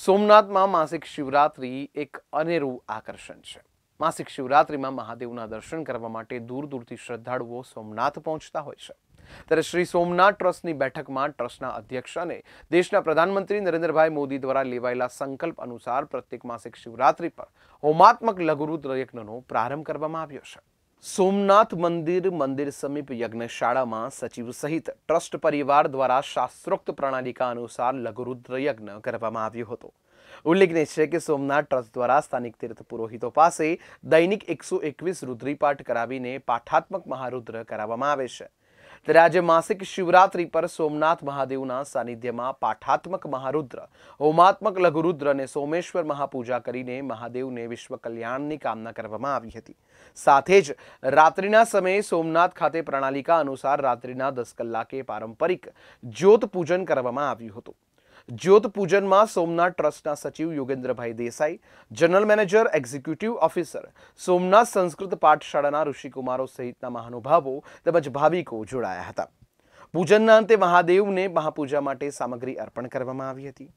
સોમનાથમાં માસિક શિવરાત્રિ એક અનેરું આકર્ષણ છે માસિક શિવરાત્રિમાં મહાદેવના દર્શન કરવા માટે દૂર દૂરથી શ્રદ્ધાળુઓ સોમનાથ પહોંચતા હોય છે ત્યારે શ્રી સોમનાથ ટ્રસ્ટની બેઠકમાં ટ્રસ્ટના અધ્યક્ષ અને દેશના પ્રધાનમંત્રી નરેન્દ્રભાઈ મોદી દ્વારા લેવાયેલા સંકલ્પ અનુસાર પ્રત્યેક માસિક શિવરાત્રિ પર હોમાત્મક લઘુરુદ્ર યજ્ઞનો પ્રારંભ કરવામાં આવ્યો છે સોમનાથ મંદિર મંદિર સમીપ યજ્ઞશાળામાં સચિવ સહિત ટ્રસ્ટ પરિવાર દ્વારા શાસ્ત્રોક્ત પ્રણાલિકા અનુસાર લઘુરુદ્ર યજ્ઞ કરવામાં આવ્યો હતો ઉલ્લેખનીય છે કે સોમનાથ ટ્રસ્ટ દ્વારા સ્થાનિક તીર્થ પુરોહિતો પાસે દૈનિક એકસો એકવીસ રુદ્રીપાઠ કરાવીને પાઠાત્મક મહારુદ્ર કરાવવામાં આવે છે ત્યારે આજે માસિક શિવરાત્રી પર સોમનાથ મહાદેવના સાનિધ્યમાં પાઠાત્મક મહારુદ્ર હોમાત્મક લઘુરુદ્ર અને સોમેશ્વર મહાપૂજા કરીને મહાદેવને વિશ્વ કલ્યાણની કામના કરવામાં આવી હતી સાથે જ રાત્રિના સમયે સોમનાથ ખાતે પ્રણાલિકા અનુસાર રાત્રિના દસ કલાકે પારંપરિક જ્યોત પૂજન કરવામાં આવ્યું હતું જ્યોત પૂજનમાં સોમનાથ ટ્રસ્ટના સચિવ Yogendrabhai Desai general manager executive officer Somnath Sanskrit પાઠશાળાના ઋષિકુમારો સહિતના મહાનુભાવો તેમજ ભાવિકો જોડાયા હતા પૂજનના અંતે મહાદેવને મહાપૂજા માટે સામગ્રી અર્પણ કરવામાં આવી હતી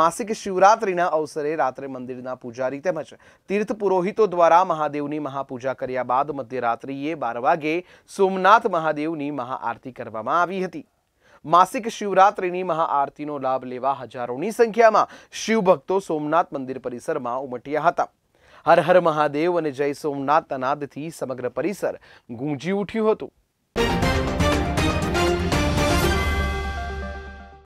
માસિક શિવરાત્રિના અવસરે રાત્રે મંદિરના પૂજારી તેમજ તીર્થ પુરોહિતો દ્વારા મહાદેવની મહાપૂજા કર્યા બાદ મધ્યરાત્રિએ બાર વાગે સોમનાથ મહાદેવની મહાઆરતી કરવામાં આવી હતી માસિક શિવરાત્રિની મહાઆરતીનો લાભ લેવા હજારોની સંખ્યામાં શિવભક્તો સોમનાથ મંદિર પરિસરમાં ઉમટ્યા હતા હર હર મહાદેવ અને જય સોમનાથ અનાદથી સમગ્ર પરિસર ગુંજી ઉઠ્યું હતું